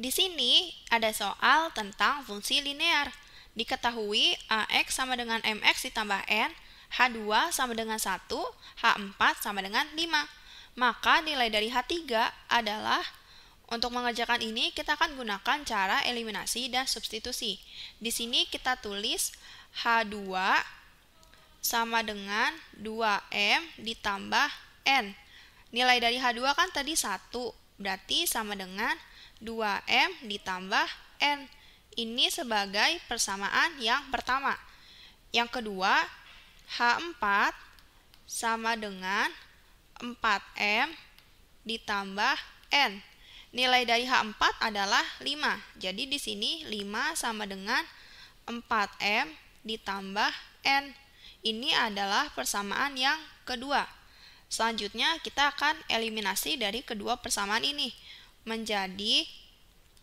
Di sini ada soal tentang fungsi linear. Diketahui AX sama dengan MX ditambah N, H2 sama dengan 1, H4 sama dengan 5. Maka nilai dari H3 adalah untuk mengerjakan ini kita akan gunakan cara eliminasi dan substitusi. Di sini kita tulis H2 sama dengan 2M ditambah N. Nilai dari H2 kan tadi 1, berarti sama dengan 2M ditambah N. Ini sebagai persamaan yang pertama. Yang kedua, H4 sama dengan 4M ditambah N. Nilai dari H4 adalah 5. Jadi di sini 5 sama dengan 4M ditambah N. Ini adalah persamaan yang kedua. Selanjutnya kita akan eliminasi dari kedua persamaan ini menjadi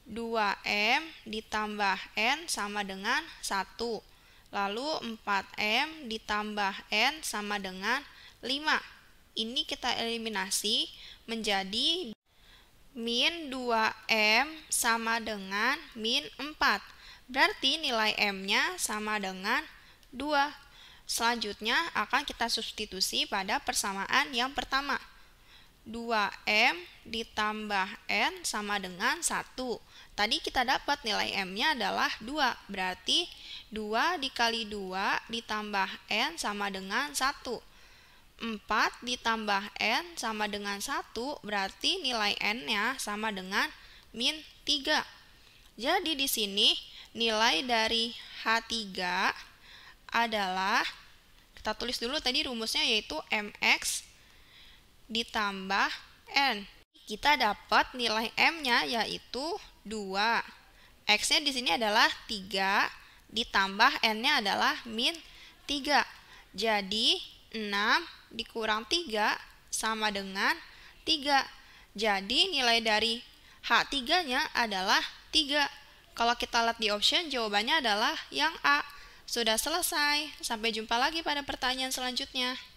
2M ditambah N sama dengan 1. Lalu 4M ditambah N sama dengan 5. Ini kita eliminasi menjadi min 2M sama dengan min 4. Berarti nilai M-nya sama dengan 2. Selanjutnya akan kita substitusi pada persamaan yang pertama. 2M ditambah N sama dengan 1. Tadi kita dapat nilai M-nya adalah 2. Berarti 2 dikali 2 ditambah N sama dengan 1. 4 ditambah N sama dengan 1 berarti nilai N-nya sama dengan min 3. Jadi di sini nilai dari H3 adalah, kita tulis dulu tadi rumusnya yaitu MX ditambah N. Kita dapat nilai M-nya yaitu 2. X-nya di sini adalah 3, ditambah N-nya adalah min 3. Jadi 6 dikurang 3 sama dengan 3. Jadi nilai dari H3-nya adalah 3. Kalau kita lihat di option, jawabannya adalah yang A. Sudah selesai. Sampai jumpa lagi pada pertanyaan selanjutnya.